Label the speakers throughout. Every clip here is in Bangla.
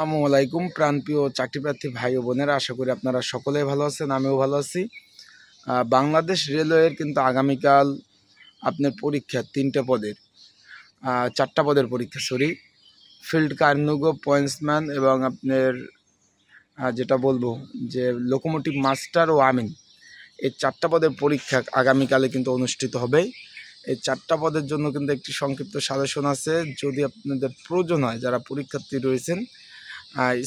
Speaker 1: আসসালামাইকুম আলাইকুম চাকরি প্রার্থী ভাই ও বোনেরা আশা করি আপনারা সকলে ভালো আছেন আমিও ভালো আছি বাংলাদেশ রেলওয়ের কিন্তু আগামীকাল আপনার পরীক্ষা তিনটা পদের চারটা পদের পরীক্ষা সরি ফিল্ড কার্নুগো পয়েন্টসম্যান এবং আপনার যেটা বলবো যে লোকোমোটিভ মাস্টার ও আমিন এই চারটা পদের পরীক্ষা আগামীকালে কিন্তু অনুষ্ঠিত হবে এই চারটা পদের জন্য কিন্তু একটি সংক্ষিপ্ত সাজেশন আছে যদি আপনাদের প্রয়োজন হয় যারা পরীক্ষার্থী রয়েছেন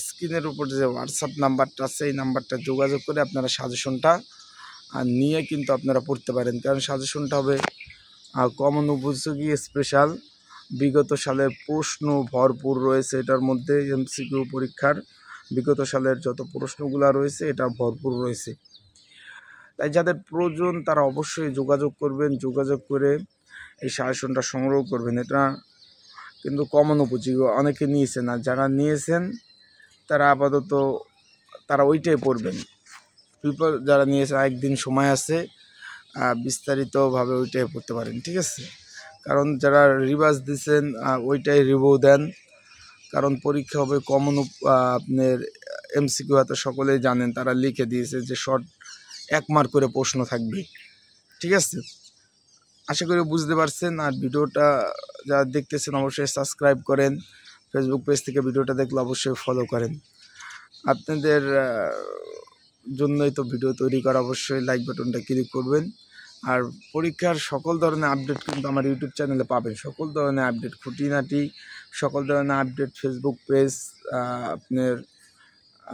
Speaker 1: স্ক্রিনের উপর যে হোয়াটসঅ্যাপ নাম্বারটা আছে এই নাম্বারটা যোগাযোগ করে আপনারা সাজেশনটা নিয়ে কিন্তু আপনারা পড়তে পারেন কারণ সাজেশনটা হবে কমন উপযোগী স্পেশাল বিগত সালের প্রশ্ন ভরপুর রয়েছে এটার মধ্যে এমসিকিউ পরীক্ষার বিগত সালের যত প্রশ্নগুলো রয়েছে এটা ভরপুর রয়েছে তাই যাদের প্রয়োজন তারা অবশ্যই যোগাযোগ করবেন যোগাযোগ করে এই সাজেশনটা সংগ্রহ করবেন এটা কিন্তু কমন উপযোগী অনেকে নিয়েছে না যারা নিয়েছেন তারা আপাতত তারা ওইটাই পড়বেন পিপল যারা নিয়েছে একদিন সময় আছে বিস্তারিতভাবে ওইটাই পড়তে পারেন ঠিক আছে কারণ যারা রিভার্স দিছেন ওইটাই রিভিউ দেন কারণ পরীক্ষা হবে কমন আপনার এমসিকিউ হয়তো সকলেই জানেন তারা লিখে দিয়েছে যে শর্ট এক মার্ক করে প্রশ্ন থাকবে ঠিক আছে আশা করি বুঝতে পারছেন আর ভিডিওটা যারা দেখতেছেন অবশ্যই সাবস্ক্রাইব করেন ফেসবুক পেজ থেকে ভিডিওটা দেখলে অবশ্যই ফলো করেন আপনাদের জন্যই তো ভিডিও তৈরি করা অবশ্যই লাইক বাটনটা ক্লিক করবেন আর পরীক্ষার সকল ধরনের আপডেট কিন্তু আমার ইউটিউব চ্যানেলে পাবেন সকল ধরনের আপডেট খুঁটিনাটি সকল ধরনের আপডেট ফেসবুক পেজ আপনার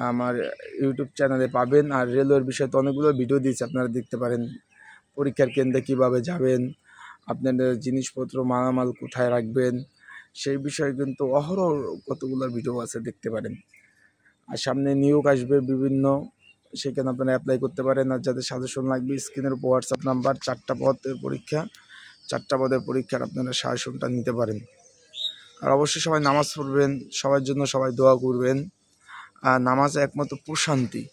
Speaker 1: আমার ইউটিউব চ্যানেলে পাবেন আর রেলওয়ের বিষয়ে তো অনেকগুলো ভিডিও দিয়েছি আপনারা দেখতে পারেন পরীক্ষার কেন্দ্রে কিভাবে যাবেন আপনাদের জিনিসপত্র মালামাল কোথায় রাখবেন সেই বিষয়ে কিন্তু অহরহ কতগুলো ভিডিও আছে দেখতে পারেন আর সামনে নিয়োগ আসবে বিভিন্ন সেখানে আপনারা অ্যাপ্লাই করতে পারেন আর যাদের সাজেশন লাগবে স্ক্রিনের উপর হোয়াটসঅ্যাপ নাম্বার চারটা পদের পরীক্ষা চারটা পদের পরীক্ষার আপনারা সাজেশনটা নিতে পারেন আর অবশ্যই সবাই নামাজ পড়বেন সবার জন্য সবাই দোয়া করবেন আর নামাজ একমাত্র প্রশান্তি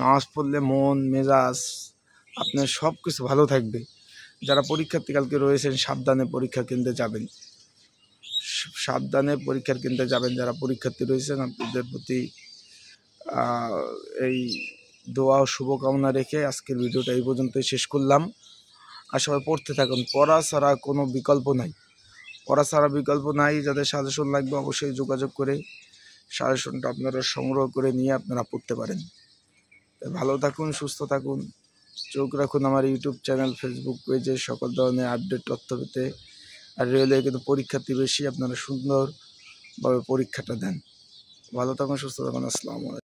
Speaker 1: নামাজ পড়লে মন মেজাজ আপনার সব কিছু ভালো থাকবে যারা পরীক্ষার্থীকালকে রয়েছেন সাবধানে পরীক্ষা কেন্দ্রে যাবেন সাবধানে পরীক্ষার কেন্দ্রে যাবেন যারা পরীক্ষার্থী রয়েছেন আপনাদের প্রতি এই দোয়া ও শুভকামনা রেখে আজকের ভিডিওটা এই পর্যন্তই শেষ করলাম আসলে পড়তে থাকুন পড়া ছাড়া কোনো বিকল্প নাই পড়া ছাড়া বিকল্প নাই যাদের সাজেশন লাগবে অবশ্যই যোগাযোগ করে সাজেশনটা আপনারা সংগ্রহ করে নিয়ে আপনারা পড়তে পারেন ভালো থাকুন সুস্থ থাকুন চোখ রাখুন আমার ইউটিউব চ্যানেল ফেসবুক পেজে সকল ধরনের আপডেট তথ্য পেতে আর রেলওয়ে কিন্তু পরীক্ষার্থী বেশি আপনারা সুন্দরভাবে পরীক্ষাটা দেন ভালো থাকুন সুস্থ থাকুন আসসালামু আলাইকুম